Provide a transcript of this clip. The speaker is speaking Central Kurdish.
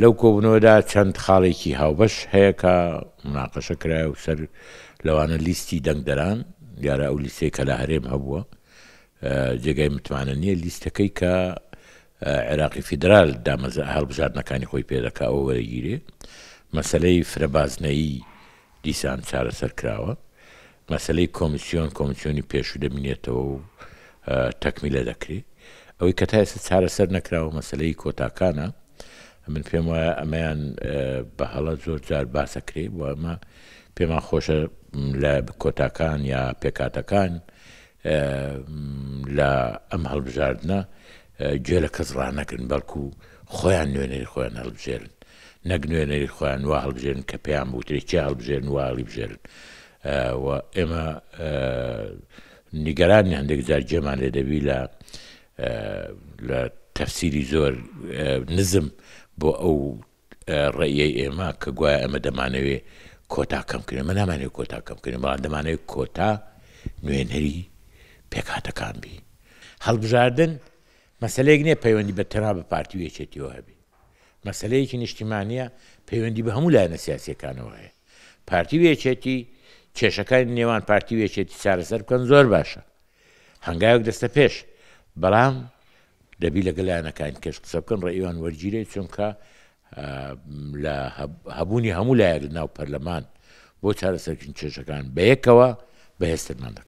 لەو کۆبنەوەدا چەند خاڵێکی هاوبەش هەیە کە مناقەشە کرای و سەر لەوانە لیستی دەنگدەران دیارە ئەو لیستێک کە لە هەرێم هەبووە جێگای متمانە نییە لیستەکەی کە عێراقی فیدرال دامەزە هەڵبژاردنەکانی خۆی پێدەکەەوە وەرەگیرێ مەسلەی فرەبازنەیی دیسان چارەسەر کراوە مەسلەی کۆمیسیۆن کۆمیسیۆنی پێشوو دەمینێتەوە و تەکمیلە دەکرێت ئەوەی کە تا ئێستا چارەسەر نەکراوە مەسلەی کۆتاکانە من پێم وایە ئەمەیان بە هەڵە زۆر جار باسەکرێ بۆ ئەمە پێمان خۆشە لە کۆتاکان یا پێکاتەکان لە ئەم هەڵبژاردنە گوێ لە کەس ڕانەکردن بەڵکو خۆیان نوێنەری خۆیان هەڵبژێرن نەک نوێنەری خۆیان وا هەڵبژێرن کە پێیان بوتری چی هەڵبژێرن واڵی بژێرن ئێمە نیگەرانی هەندێک جار جێمان لێ دەبی لە لە تەفسیری زۆر نزم بۆ ئەو ڕێی ئێمە کە گوایە ئەمە دەمانەوێ کۆتاکەم کردن مە نامانێت کۆتاکەم کردن بەڵام دەمانێت کۆتا نوێنەری پێکاتەکان بی هەڵبژاردن مەسلەیەک نییە پەیوەندی بە تەنا بە پارتی وێچێتیەوە هەبی مەسلەیەکی نیشتیمانە پەیوەندی بە هەموو لایەنە سیاسەکانەوە هەیە پارتی وێچێتی کێشەکانی نێوان پارتی وێچێتی چارەسەر بکەن زۆر باشە هەنگایەک دەستە پێش بەڵام دەبی لەگەلایەنەکان کەش قسە بکەن ڕێیوان وەرگیرێ چونکە لە هەبوونی هەموو لایەک ناو پەرلەمان بۆ چارەسەرکن چێشەکان بەیەکەوە بەهێسترمان دەکەن